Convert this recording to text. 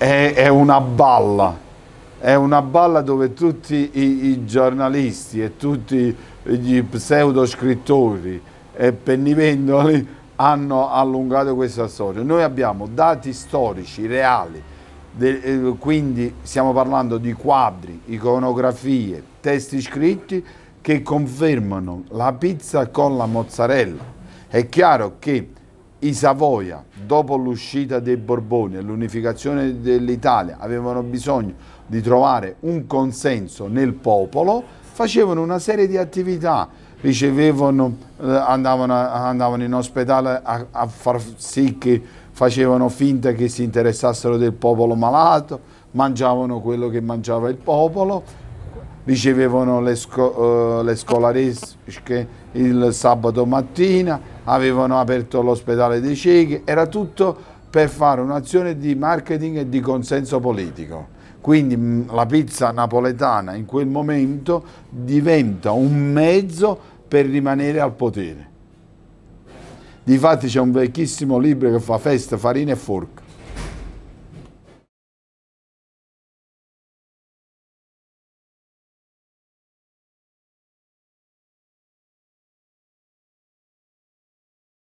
è, è una balla è una balla dove tutti i, i, giornalisti e tutti gli pseudo scrittori e pennivendoli hanno allungato questa storia. Noi abbiamo dati storici reali, de, eh, quindi stiamo parlando di quadri, iconografie, testi scritti che confermano la pizza con la mozzarella. È chiaro che i Savoia, dopo l'uscita dei Borboni e l'unificazione dell'Italia, avevano bisogno di trovare un consenso nel popolo, facevano una serie di attività, ricevevano, eh, andavano, andavano, in ospedale a, a far sì che facevano finta che si interessassero del popolo malato, mangiavano quello che mangiava il popolo, ricevevano le, sco, eh, le scolaresche il sabato mattina, avevano aperto l'ospedale dei ciechi, era tutto per fare un'azione di marketing e di consenso politico. Quindi mm, la pizza napoletana in quel momento diventa un mezzo per rimanere al potere. Difatti c'è un vecchissimo libro che fa festa, farina e forca.